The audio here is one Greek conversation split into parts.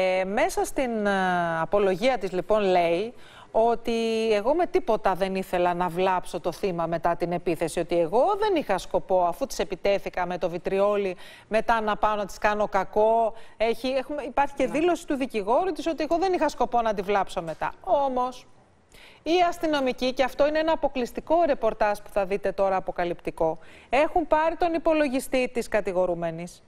Ε, μέσα στην ε, απολογία της λοιπόν λέει ότι εγώ με τίποτα δεν ήθελα να βλάψω το θύμα μετά την επίθεση. Ότι εγώ δεν είχα σκοπό, αφού της επιτέθηκα με το βιτριόλι, μετά να πάω να της κάνω κακό. Έχει, έχουμε, υπάρχει και ναι. δήλωση του δικηγόρου της ότι εγώ δεν είχα σκοπό να τη βλάψω μετά. Όμως, οι αστυνομικοί, και αυτό είναι ένα αποκλειστικό ρεπορτάζ που θα δείτε τώρα αποκαλυπτικό, έχουν πάρει τον υπολογιστή της κατηγορούμενης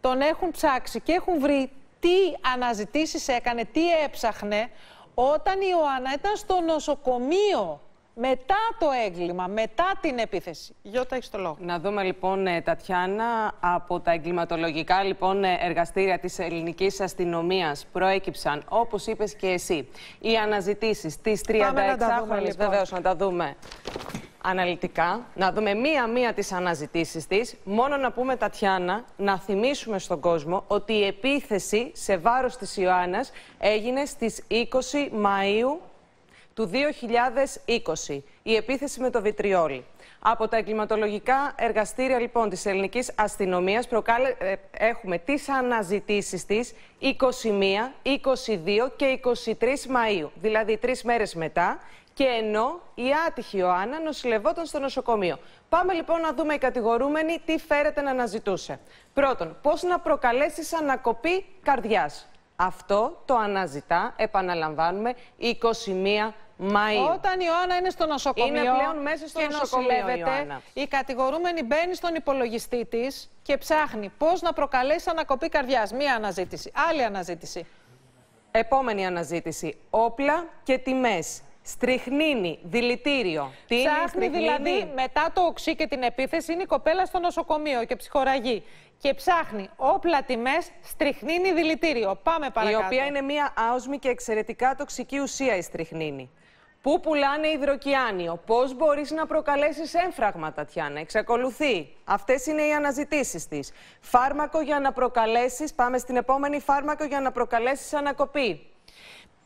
τον έχουν ψάξει και έχουν βρει τι αναζητήσεις έκανε, τι έψαχνε όταν η Ιωάννα ήταν στο νοσοκομείο μετά το έγκλημα, μετά την επίθεση. Γιώτα, έχεις το λόγο. Να δούμε λοιπόν, ε, Τατιάνα, από τα εγκληματολογικά λοιπόν, ε, εργαστήρια της ελληνικής αστυνομίας προέκυψαν, όπως είπες και εσύ, οι αναζητήσεις της 36χρονης, λοιπόν. βεβαίως να τα δούμε, αναλυτικά, να δούμε μία-μία τις αναζητήσεις της. Μόνο να πούμε, Τατιάνα, να θυμίσουμε στον κόσμο ότι η επίθεση σε βάρος της Ιωάννας έγινε στις 20 Μαΐου του 2020. Η επίθεση με το βιτριόλι. Από τα εγκληματολογικά εργαστήρια λοιπόν της ελληνικής αστυνομίας προκάλε... Ε, έχουμε τις αναζητήσεις της 21, 22 και 23 Μαΐου. Δηλαδή τρεις μέρες μετά και ενώ η άτυχη Ιωάννα νοσηλευόταν στο νοσοκομείο. Πάμε λοιπόν να δούμε οι κατηγορούμενοι τι φέρεται να αναζητούσε. Πρώτον, πώς να προκαλέσεις ανακοπή καρδιάς. Αυτό το αναζητά, επαναλαμβάνουμε, 21 Μαΐου. Όταν η Ιωάννα είναι στο νοσοκομείο είναι πλέον μέσα στο και νοσηλεύεται, η, η κατηγορούμενη μπαίνει στον υπολογιστή της και ψάχνει πώς να προκαλέσει ανακοπή καρδιάς. Μία αναζήτηση. Άλλη αναζήτηση. Επόμενη αναζήτηση. Όπλα και τιμές. Στριχνίνη, δηλητήριο. Τι Ψάχνει δηλαδή μετά το οξύ και την επίθεση είναι η κοπέλα στο νοσοκομείο και ψυχοραγεί. Και ψάχνει όπλα τιμές, στριχνίνη, δηλητήριο. Πάμε παρακάτω. Η οποία είναι μια άοσμη και εξαιρετικά τοξική ουσία η στριχνίνη. Πού πουλάνε υδροκιάνιο, πώς μπορείς να προκαλέσεις έμφραγμα, Τατιάνα. Εξακολουθεί. Αυτές είναι οι αναζητήσεις της. Φάρμακο για να προκαλέσεις, πάμε στην επόμενη, φάρμακο για να προκαλέσεις ανακοπή.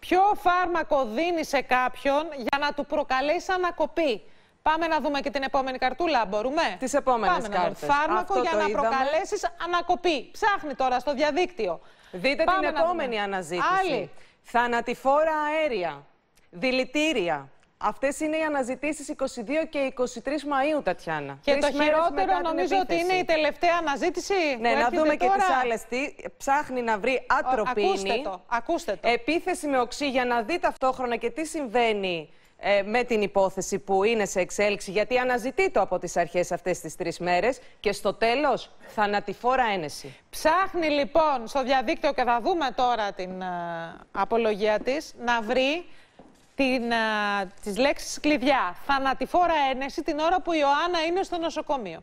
Ποιο φάρμακο δίνει σε κάποιον για να του προκαλέσει ανακοπή. Πάμε να δούμε και την επόμενη καρτούλα, μπορούμε. Τις επόμενες κάρτες. Φάρμακο για να προκαλέσεις ανακοπή. Ψάχνει τώρα στο διαδίκτυο. Δείτε την επόμενη αναζήτηση. Άλλη. Θανατηφόρα αέρια. Δηλητήρια. Αυτές είναι οι αναζητήσεις 22 και 23 Μαου, Τατιάνα. Και το χειρότερο νομίζω ότι είναι η τελευταία αναζήτηση. Ναι, να δούμε και τις άλλες. Τι ψάχνει να βρει άτροπη. Ακούστε το, ακούστε το. Επίθεση με οξύ για να δει ταυτόχρονα και τι συμβαίνει ε, με την υπόθεση που είναι σε εξέλιξη, γιατί αναζητεί το από τις αρχές αυτές τις τρεις μέρες και στο τέλος θανατηφόρα ένεση. Ψάχνει λοιπόν στο διαδίκτυο και θα δούμε τώρα την ε, απολογία της να βρει την, α, τις λέξεις κλειδιά. Θανατηφόρα ένεση την ώρα που η Ιωάννα είναι στο νοσοκομείο.